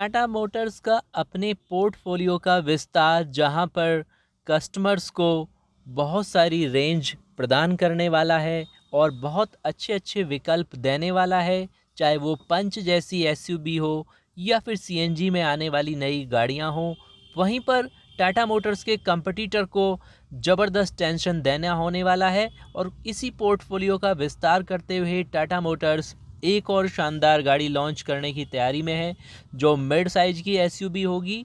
Tata Motors का अपने portfolio का विस्तार जहां पर कस्टमर्स को बहुत सारी रेंज प्रदान करने वाला है और बहुत अच्छे अच्छे विकल्प देने वाला है चाहे वो पंच जैसी एसयूवी हो या फिर सीएनजी में आने वाली नई गाड़ियां हों वहीं पर टाटा मोटर्स के कंपटीटर को ज़बरदस्त टेंशन देना होने वाला है और इसी पोर्टफोलियो का विस्तार करते हुए टाटा मोटर्स एक और शानदार गाड़ी लॉन्च करने की तैयारी में है जो मिड साइज की एसयूवी होगी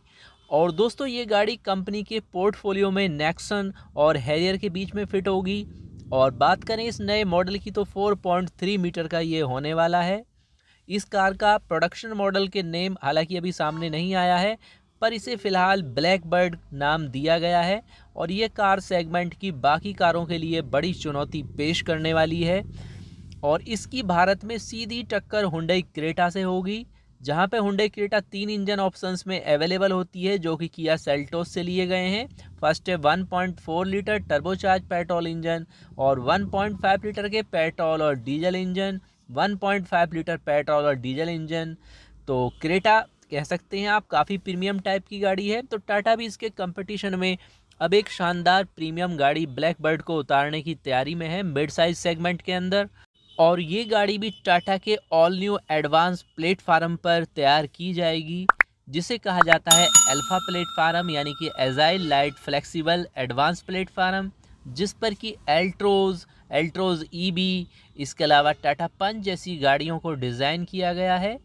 और दोस्तों ये गाड़ी कंपनी के पोर्टफोलियो में नेक्सन और हैरियर के बीच में फिट होगी और बात करें इस नए मॉडल की तो 4.3 मीटर का ये होने वाला है इस कार का प्रोडक्शन मॉडल के नेम हालांकि अभी सामने नहीं आया है पर इसे फ़िलहाल ब्लैक बर्ड नाम दिया गया है और ये कार सेगमेंट की बाकी कारों के लिए बड़ी चुनौती पेश करने वाली है और इसकी भारत में सीधी टक्कर हुंडई क्रेटा से होगी जहाँ पे हुंडई क्रेटा तीन इंजन ऑप्शंस में अवेलेबल होती है जो कि किया सेल्टोस से लिए गए हैं फर्स्ट है 1.4 लीटर टर्बोचार्ज पेट्रोल इंजन और 1.5 लीटर के पेट्रोल और डीजल इंजन 1.5 लीटर पेट्रोल और डीजल इंजन तो क्रेटा कह सकते हैं आप काफ़ी प्रीमियम टाइप की गाड़ी है तो टाटा भी इसके कंपटीशन में अब एक शानदार प्रीमियम गाड़ी ब्लैक बर्ड को उतारने की तैयारी में है मिड साइज सेगमेंट के अंदर और ये गाड़ी भी टाटा के ऑल न्यू एडवांस प्लेटफार्म पर तैयार की जाएगी जिसे कहा जाता है अल्फ़ा प्लेटफार्म यानी कि agile light flexible advance platform जिस पर कि एल्ट्रोज़ एल्ट्रोज़ ईबी इसके अलावा टाटा पंच जैसी गाड़ियों को डिज़ाइन किया गया है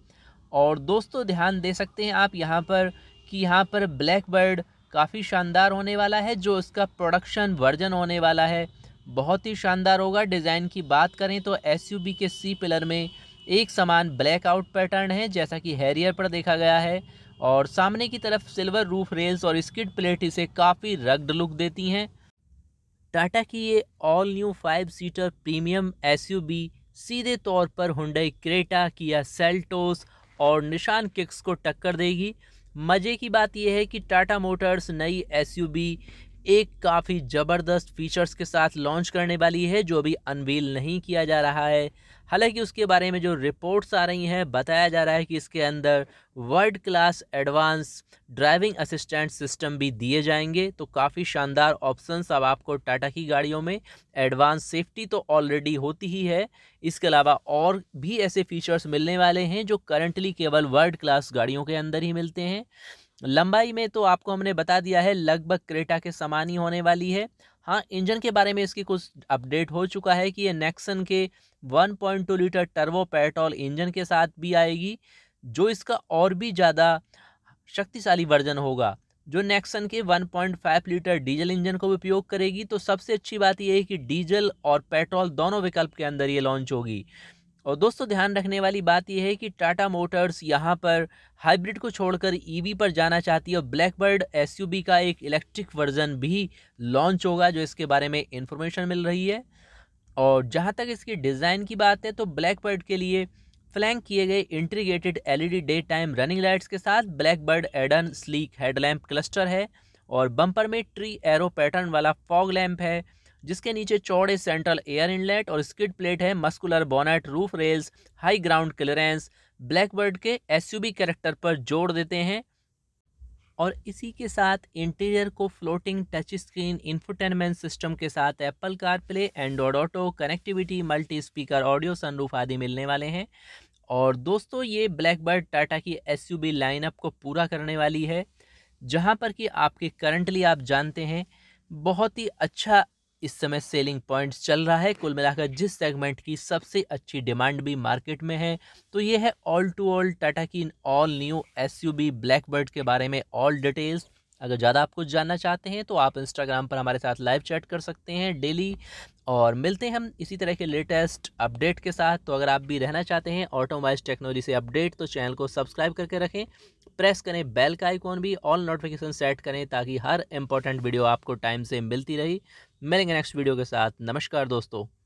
और दोस्तों ध्यान दे सकते हैं आप यहाँ पर कि यहाँ पर ब्लैक बर्ड काफ़ी शानदार होने वाला है जो इसका प्रोडक्शन वर्जन होने वाला है बहुत ही शानदार होगा डिज़ाइन की बात करें तो एस के सी पिलर में एक समान ब्लैकआउट पैटर्न है जैसा कि हैरियर पर देखा गया है और सामने की तरफ सिल्वर रूफ रेल्स और स्किड प्लेट इसे काफ़ी रग्ड लुक देती हैं टाटा की ये all new five seater premium SUV सीधे तौर पर हुडई क्रेटा किया सेल्टोस और निशान किक्स को टक्कर देगी मज़े की बात यह है कि टाटा मोटर्स नई एसयूवी एक काफ़ी ज़बरदस्त फीचर्स के साथ लॉन्च करने वाली है जो अभी अनवील नहीं किया जा रहा है हालांकि उसके बारे में जो रिपोर्ट्स आ रही हैं बताया जा रहा है कि इसके अंदर world class advance driving assistant system भी दिए जाएंगे तो काफ़ी शानदार ऑप्शंस अब आपको टाटा की गाड़ियों में एडवांस सेफ्टी तो ऑलरेडी होती ही है इसके अलावा और भी ऐसे फीचर्स मिलने वाले हैं जो करंटली केवल वर्ल्ड क्लास गाड़ियों के अंदर ही मिलते हैं लंबाई में तो आपको हमने बता दिया है लगभग क्रेटा के समान ही होने वाली है हाँ इंजन के बारे में इसकी कुछ अपडेट हो चुका है कि ये नेक्सन के 1.2 लीटर टर्बो पेट्रोल इंजन के साथ भी आएगी जो इसका और भी ज़्यादा शक्तिशाली वर्जन होगा जो नेक्सन के 1.5 लीटर डीजल इंजन को भी उपयोग करेगी तो सबसे अच्छी बात यह है कि डीजल और पेट्रोल दोनों विकल्प के अंदर ये लॉन्च होगी और दोस्तों ध्यान रखने वाली बात यह है कि टाटा मोटर्स यहाँ पर हाइब्रिड को छोड़कर ईवी पर जाना चाहती है और ब्लैकबर्ड एसयूवी का एक इलेक्ट्रिक वर्जन भी लॉन्च होगा जो इसके बारे में इन्फॉर्मेशन मिल रही है और जहाँ तक इसकी डिज़ाइन की बात है तो ब्लैकबर्ड के लिए फ्लैंक किए गए integrated LED day time running lights के साथ ब्लैकबर्ड एडन स्लीक हेडलैम्प क्लस्टर है और बम्पर में ट्री एरो पैटर्न वाला फॉग लैम्प है जिसके नीचे चौड़े सेंट्रल एयर इनलेट और स्किड प्लेट है muscular bonnet roof rails high ground clearance Blackbird के एसयूवी कैरेक्टर पर जोड़ देते हैं और इसी के साथ इंटीरियर को floating touch screen infotainment system के साथ Apple CarPlay Android Auto connectivity multi speaker audio sunroof आदि मिलने वाले हैं और दोस्तों ये ब्लैकबर्ड टाटा की एस लाइनअप को पूरा करने वाली है जहाँ पर कि आपके करंटली आप जानते हैं बहुत ही अच्छा इस समय सेलिंग पॉइंट्स चल रहा है कुल मिलाकर जिस सेगमेंट की सबसे अच्छी डिमांड भी मार्केट में है तो ये है ऑल टू ऑल टाटा की ऑल न्यू एसयूवी ब्लैकबर्ड के बारे में ऑल डिटेल्स अगर ज़्यादा आप कुछ जानना चाहते हैं तो आप इंस्टाग्राम पर हमारे साथ लाइव चैट कर सकते हैं डेली और मिलते हैं हम इसी तरह के लेटेस्ट अपडेट के साथ तो अगर आप भी रहना चाहते हैं ऑटोमाइज टेक्नोलॉजी से अपडेट तो चैनल को सब्सक्राइब करके रखें प्रेस करें बेल का आइकॉन भी ऑल नोटिफिकेशन सेट करें ताकि हर इंपॉर्टेंट वीडियो आपको टाइम से मिलती रही मिलेंगे नेक्स्ट वीडियो के साथ नमस्कार दोस्तों